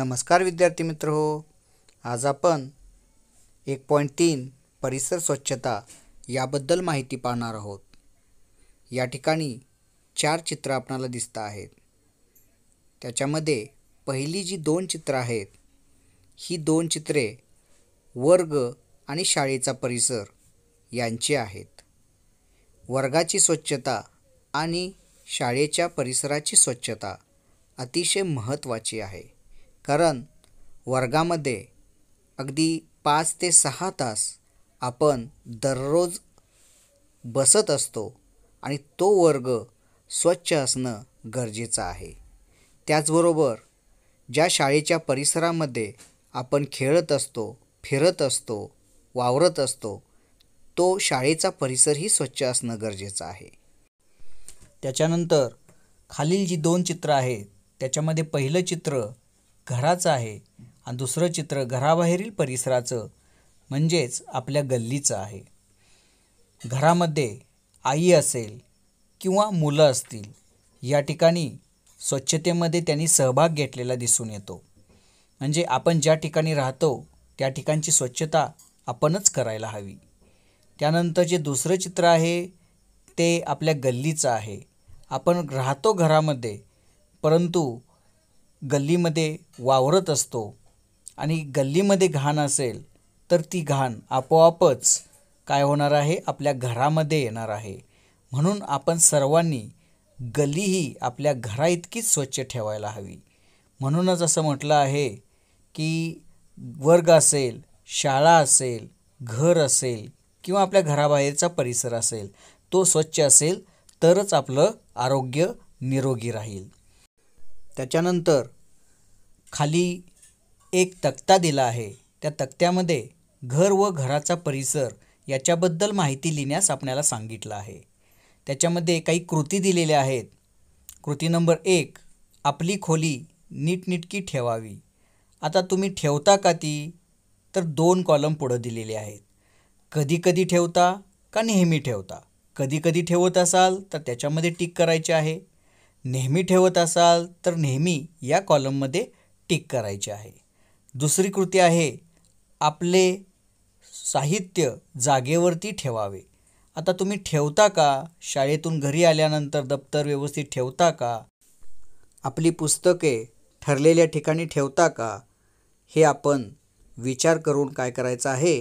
नमस्कार विद्यार्थी मित्र हो आज आपण एक पॉईंट तीन परिसर स्वच्छता याबद्दल माहिती पाहणार आहोत या ठिकाणी चार चित्र आपणाला दिसत आहेत त्याच्यामध्ये पहिली जी दोन चित्र आहेत ही दोन चित्रे वर्ग आणि शाळेचा परिसर यांची आहेत वर्गाची स्वच्छता आणि शाळेच्या परिसराची स्वच्छता अतिशय महत्त्वाची आहे कारण वर्गामध्ये अगदी पाच ते सहा तास आपण दररोज बसत असतो आणि तो वर्ग स्वच्छ असणं गरजेचं आहे त्याचबरोबर ज्या शाळेच्या परिसरामध्ये आपण खेळत असतो फिरत असतो वावरत असतो तो शाळेचा परिसरही स्वच्छ असणं गरजेचं आहे त्याच्यानंतर खालील जी दोन चित्रं आहेत त्याच्यामध्ये पहिलं चित्र घराचं आहे आणि दुसरं चित्र घराबाहेरील परिसराचं म्हणजेच आपल्या गल्लीचं आहे घरामध्ये आई असेल किंवा मुलं असतील या ठिकाणी स्वच्छतेमध्ये त्यांनी सहभाग घेतलेला दिसून येतो म्हणजे आपण ज्या ठिकाणी राहतो त्या ठिकाणची स्वच्छता आपणच करायला हवी त्यानंतर जे दुसरं चित्र आहे ते आपल्या गल्लीचं आहे आपण राहतो घरामध्ये परंतु गल्लीमध्ये वावरत असतो आणि गल्लीमध्ये घाण असेल तर ती घाण आपोआपच काय होणार आहे आपल्या घरामध्ये येणार आहे म्हणून आपण सर्वांनी गल्ली ही आपल्या घराइतकीच स्वच्छ ठेवायला हवी म्हणूनच असं म्हटलं आहे की वर्ग असेल शाळा असेल घर असेल किंवा आपल्या घराबाहेरचा परिसर असेल तो स्वच्छ असेल तरच आपलं आरोग्य निरोगी राहील त्याच्यानंतर खाली एक तक्ता दिला आहे त्या तक्त्यामध्ये घर व घराचा परिसर याच्याबद्दल माहिती लिहिण्यास आपल्याला सांगितलं आहे त्याच्यामध्ये काही कृती दिलेल्या आहेत कृती नंबर एक आपली खोली नीटनिटकी ठेवावी आता तुम्ही ठेवता का ती तर दोन कॉलम पुढं दिलेले आहेत कधी कधी ठेवता का नेहमी ठेवता कधी कधी ठेवत असाल तर त्याच्यामध्ये टिक करायचे आहे नेहमी ठेवत असाल तर नेहमी या कॉलममध्ये टीक करायची आहे दुसरी कृती आहे आपले साहित्य जागेवरती ठेवावे आता तुम्ही ठेवता का शाळेतून घरी आल्यानंतर दप्तर व्यवस्थित ठेवता का आपली पुस्तके ठरलेल्या ठिकाणी ठेवता का हे आपण विचार करून काय करायचं आहे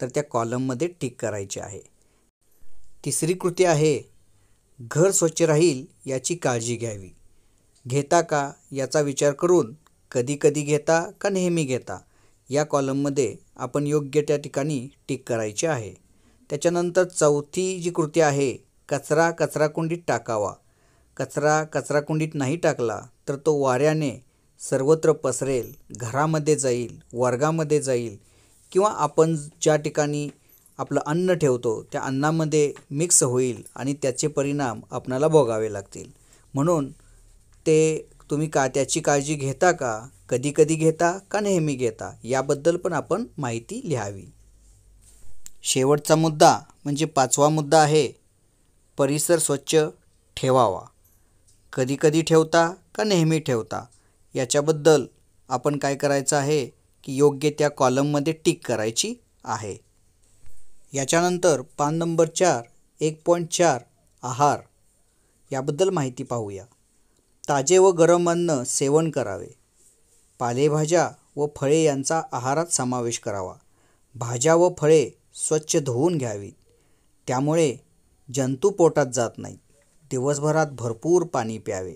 तर त्या कॉलममध्ये टिक करायची आहे तिसरी कृती आहे घर स्वच्छ राहील याची काळजी घ्यावी घेता का याचा विचार करून कधी कधी घेता का नेहमी घेता या कॉलममध्ये आपण योग्य त्या ठिकाणी टिक करायची आहे त्याच्यानंतर चौथी जी कृती आहे कचरा कचराकुंडीत टाकावा कचरा कचराकुंडीत नाही टाकला तर तो वाऱ्याने सर्वत्र पसरेल घरामध्ये जाईल वर्गामध्ये जाईल किंवा आपण ज्या ठिकाणी आपलं अन्न ठेवतो त्या अन्नामध्ये मिक्स होईल आणि त्याचे परिणाम आपणाला भोगावे लागतील म्हणून ते तुम्ही का त्याची काळजी घेता का कधी कधी घेता का नेहमी घेता याबद्दल पण आपण माहिती लिहावी शेवटचा मुद्दा म्हणजे पाचवा मुद्दा आहे परिसर स्वच्छ ठेवावा कधी कधी ठेवता का नेहमी ठेवता याच्याबद्दल आपण काय करायचं आहे की योग्य त्या कॉलममध्ये टिक करायची आहे याच्यानंतर पान नंबर चार एक पॉईंट चार आहार याबद्दल माहिती पाहूया ताजे व गरम अन्न सेवन करावे पालेभाज्या व फळे यांचा आहारात समावेश करावा भाज्या व फळे स्वच्छ धुवून घ्यावीत त्यामुळे जंतू पोटात जात नाहीत दिवसभरात भरपूर पाणी प्यावे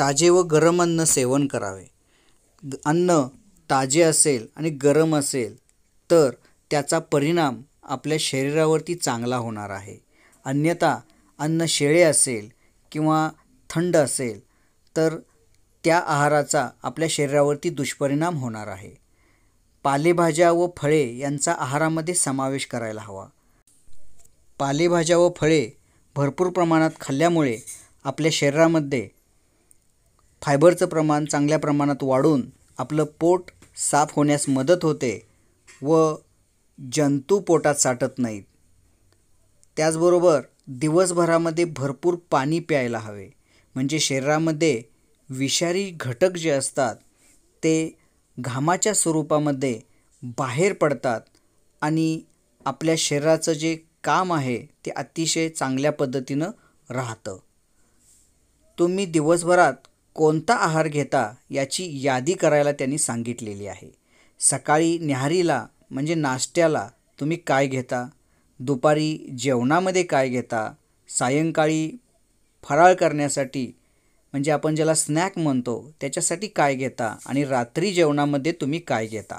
ताजे व गरम अन्न सेवन करावे अन्न ताजे असेल आणि गरम असेल तर त्याचा परिणाम आपल्या शरीरावरती चांगला होणार आहे अन्यथा अन्न शेळे असेल किंवा थंड असेल तर त्या आहाराचा आपल्या शरीरावरती दुष्परिणाम होणार आहे पालेभाज्या व फळे यांचा आहारामध्ये समावेश करायला हवा पालेभाज्या व फळे भरपूर प्रमाणात खाल्ल्यामुळे आपल्या शरीरामध्ये फायबरचं प्रमाण चांगल्या प्रमाणात वाढून आपलं पोट साफ होण्यास मदत होते व जंतू पोटात साठत नाहीत त्याचबरोबर दिवसभरामध्ये भरपूर पाणी प्यायला हवे म्हणजे शरीरामध्ये विषारी घटक जे असतात ते घामाच्या स्वरूपामध्ये बाहेर पडतात आणि आपल्या शरीराचं जे काम आहे ते अतिशय चांगल्या पद्धतीनं राहतं तुम्ही दिवसभरात कोणता आहार घेता याची यादी करायला त्यांनी सांगितलेली आहे सकाळी न्याहारीला म्हणजे नाश्त्याला तुम्ही काय घेता दुपारी जेवणामध्ये काय घेता सायंकाळी फराळ करण्यासाठी म्हणजे आपण ज्याला स्नॅक म्हणतो त्याच्यासाठी काय घेता आणि रात्री जेवणामध्ये तुम्ही काय घेता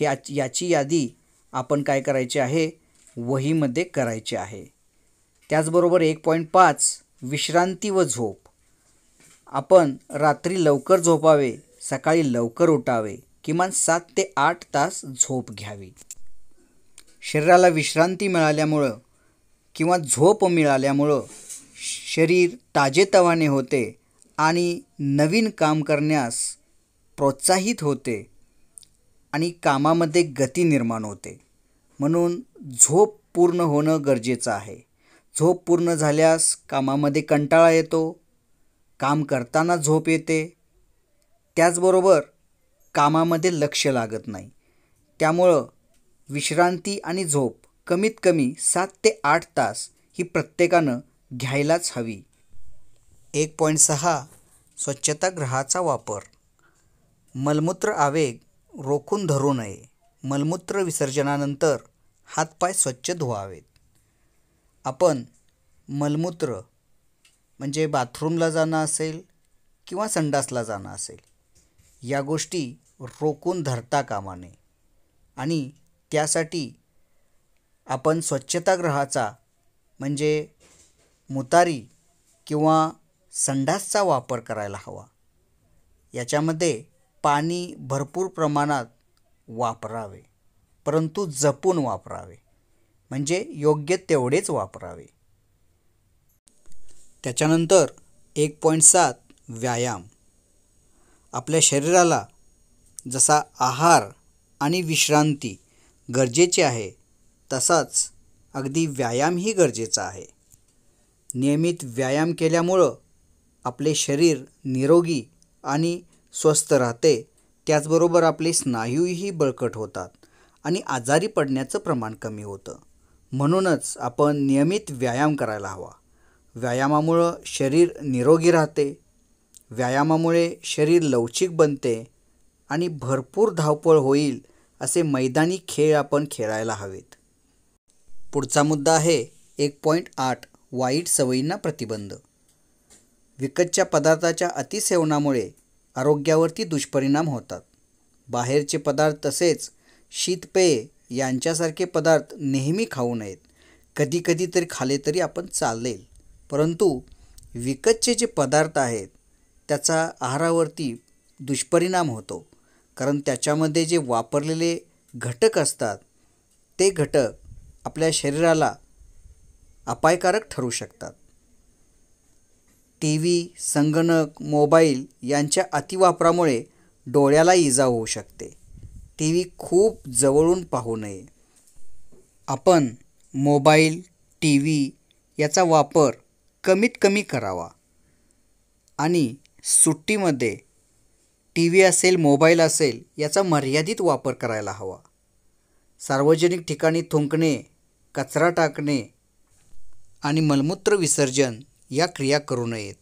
हे याची यादी आपण काय करायची आहे वहीमध्ये करायची आहे त्याचबरोबर एक पॉईंट पाच विश्रांती व झोप आपण रात्री लवकर झोपावे सकाळी लवकर उठावे किमान सात ते आठ तास झोप घ्यावी शरीराला विश्रांती मिळाल्यामुळं किंवा झोप मिळाल्यामुळं शरीर ताजेतवाने होते आणि नवीन काम करण्यास प्रोत्साहित होते आणि कामामध्ये गती निर्माण होते म्हणून झोप पूर्ण होणं गरजेचं आहे झोप पूर्ण झाल्यास कामामध्ये कंटाळा येतो काम करताना झोप येते त्याचबरोबर कामामध्ये लक्ष लागत नाही त्यामुळं विश्रांती आणि झोप कमीत कमी सात ते आठ तास ही प्रत्येकानं घ्यायलाच हवी एक पॉईंट सहा स्वच्छतागृहाचा वापर मलमूत्र आवेग रोखून धरू नये मलमूत्र विसर्जनानंतर हातपाय स्वच्छ धुवावेत आपण मलमूत्र म्हणजे बाथरूमला जाणं असेल किंवा संडासला जाणं असेल या गोष्टी रोखून धरता कामा नये आणि त्यासाठी आपण स्वच्छताग्रहाचा म्हणजे मुतारी किंवा संडासचा वापर करायला हवा याच्यामध्ये पाणी भरपूर प्रमाणात वापरावे परंतु जपून वापरावे म्हणजे योग्य तेवढेच वापरावे त्याच्यानंतर एक पॉईंट सात व्यायाम आपल्या शरीराला जसा आहार आणि विश्रांती गरजेची आहे तसाच अगदी व्यायामही गरजेचा आहे नियमित व्यायाम केल्यामुळं आपले शरीर निरोगी आणि स्वस्थ राहते त्याचबरोबर आपले स्नायूही बळकट होतात आणि आजारी पडण्याचं प्रमाण कमी होतं म्हणूनच आपण नियमित व्यायाम करायला हवा व्यायामामुळं शरीर निरोगी राहते व्यायामामुळे शरीर लवचिक बनते आणि भरपूर धावपळ होईल असे मैदानी खेळ आपण खेळायला हवेत पुढचा मुद्दा आहे एक पॉईंट आठ वाईट सवयींना प्रतिबंध विकतच्या पदार्थाच्या अतिसेवनामुळे आरोग्यावरती दुष्परिणाम होतात बाहेरचे पदार्थ तसेच शीतपेये यांच्यासारखे पदार्थ नेहमी खाऊ नयेत कधी कधी तरी खाले तरी आपण चालेल परंतु विकतचे जे पदार्थ आहेत त्याचा आहारावरती दुष्परिणाम होतो कारण त्याच्यामध्ये जे वापरलेले घटक असतात ते घटक आपल्या शरीराला अपायकारक ठरू शकतात टी व्ही संगणक मोबाईल यांच्या अतिवापरामुळे डोळ्याला इजा होऊ शकते टी व्ही खूप जवळून पाहू नये आपण मोबाईल टी व्ही याचा वापर कमीत कमी करावा आणि सुट्टीमध्ये टी व्ही असेल मोबाईल असेल याचा मर्यादित वापर करायला हवा सार्वजनिक ठिकाणी थुंकणे कचरा टाकणे आणि मलमूत्र विसर्जन या क्रिया करू नयेत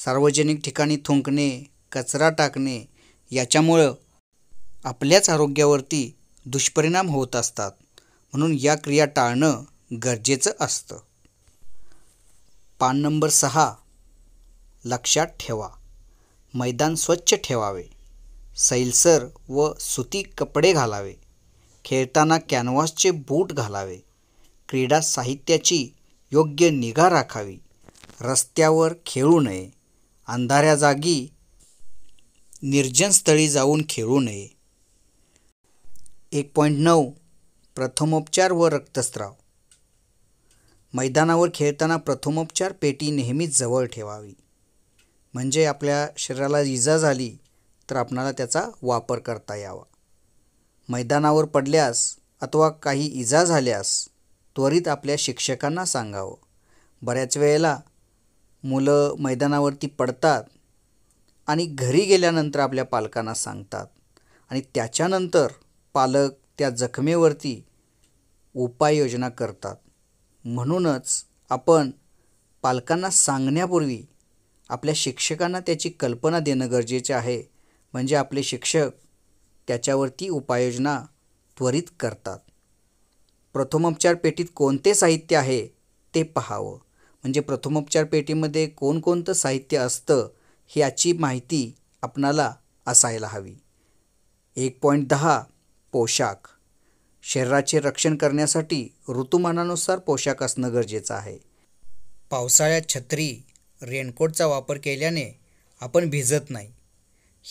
सार्वजनिक ठिकाणी थुंकणे कचरा टाकणे याच्यामुळं आपल्याच आरोग्यावरती दुष्परिणाम होत असतात म्हणून या क्रिया टाळणं गरजेचं असतं पान नंबर सहा लक्षात ठेवा मैदान स्वच्छ ठेवावे सैलसर व सुती कपडे घालावे खेळताना कॅनव्हासचे बूट घालावे क्रीडा साहित्याची योग्य निगा राखावी रस्त्यावर खेळू नये अंधाऱ्या जागी निर्जन स्थळी जाऊन खेळू नये एक पॉईंट नऊ प्रथमोपचार व रक्तस्राव मैदानावर खेळताना प्रथमोपचार पेटी नेहमीच जवळ ठेवावी म्हणजे आपल्या शरीराला इजा झाली तर आपणाला त्याचा वापर करता यावा मैदानावर पडल्यास अथवा काही इजा झाल्यास त्वरित आपल्या शिक्षकांना सांगावं बऱ्याच वेळेला मुलं मैदानावरती पडतात आणि घरी गेल्यानंतर आपल्या पालकांना सांगतात आणि त्याच्यानंतर पालक त्या जखमेवरती उपाययोजना करतात म्हणूनच आपण पालकांना सांगण्यापूर्वी आपल्या शिक्षकांना त्याची कल्पना देणं गरजेचे आहे म्हणजे आपले शिक्षक त्याच्यावरती उपाययोजना त्वरित करतात प्रथमोपचार पेटीत कोणते साहित्य आहे ते पहावं म्हणजे प्रथमोपचार पेटीमध्ये कोणकोणतं साहित्य असतं याची माहिती आपणाला असायला हवी एक पॉईंट दहा पोशाख शरीराचे रक्षण करण्यासाठी ऋतुमानानुसार पोशाख असणं गरजेचं आहे पावसाळ्यात छत्री रेनकोटचा वापर केल्याने आपण भिजत नाही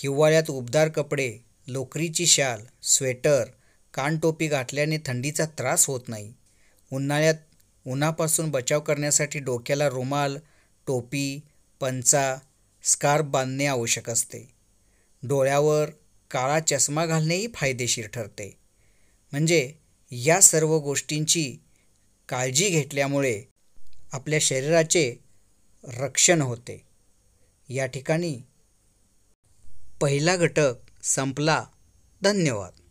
हिवाळ्यात उबदार कपडे लोकरीची शाल स्वेटर कानटोपी घातल्याने थंडीचा त्रास होत नाही उन्हाळ्यात उन्हापासून बचाव करण्यासाठी डोक्याला रुमाल टोपी पंचा स्कार्फ बांधणे आवश्यक असते डोळ्यावर काळा चष्मा घालणेही फायदेशीर ठरते म्हणजे या सर्व गोष्टींची काळजी घेतल्यामुळे आपल्या शरीराचे रक्षण होते या ठिकाणी पहिला घटक संपला धन्यवाद